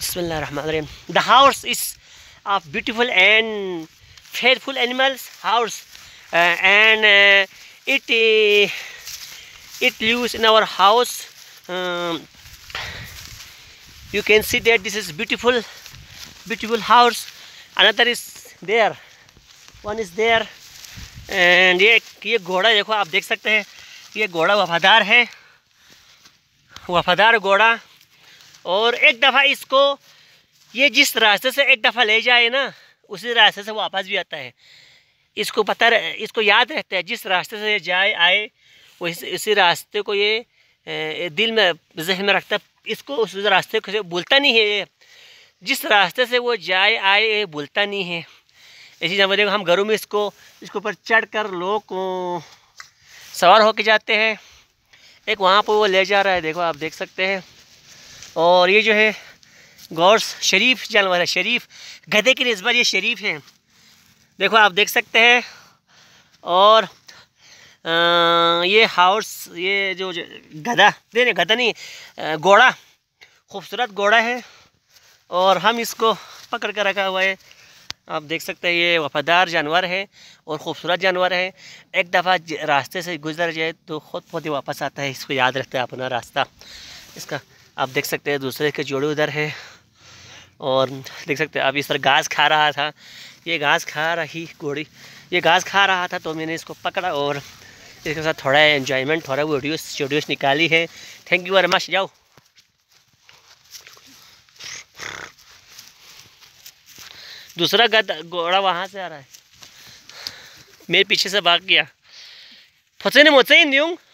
बसमीम the house is a beautiful and fearful animals house and it it loose in our house you can see that this is beautiful beautiful house another is there one is there and ये ये घोड़ा देखो आप देख सकते हैं ये घोड़ा वफादार है वफादार घोड़ा और एक दफ़ा इसको ये जिस रास्ते से एक दफ़ा ले जाए ना उसी रास्ते से वापस भी आता है इसको पता रह, इसको याद रहता है जिस रास्ते से ये जाए आए वही उसी रास्ते को ये दिल में जहन में रखता इसको उस रास्ते को भूलता नहीं है ये जिस रास्ते से वो जाए आए ये भूलता नहीं है इसी जमाने में हम घरों में इसको इसके ऊपर चढ़ कर लोग सवार होके जाते हैं एक वहाँ पर वो ले जा रहा है देखो आप देख सकते हैं और ये जो है गौरस शरीफ जानवर है शरीफ गधे के नस्बत ये शरीफ हैं देखो आप देख सकते हैं और आ, ये हाउस ये जो, जो गधा नहीं नहीं गधा नहीं घोड़ा खूबसूरत घोड़ा है और हम इसको पकड़ कर रखा हुआ है आप देख सकते हैं ये वफ़ादार जानवर है और ख़ूबसूरत जानवर है एक दफ़ा रास्ते से गुजर जाए तो ख़ुद खुद ही वापस आता है इसको याद रखते हैं अपना रास्ता इसका आप देख सकते हैं दूसरे के जोड़े उधर है और देख सकते हैं अब इस पर घास खा रहा था ये घास खा रही घोड़ी ये घास खा रहा था तो मैंने इसको पकड़ा और इसके साथ थोड़ा एन्जॉयमेंट थोड़ा वीडियोस वीडियोस निकाली है थैंक यू वेरी मच जाओ दूसरा गद घोड़ा वहाँ से आ रहा है मेरे पीछे से भाग गया फोसे ने मोचे ही नहीं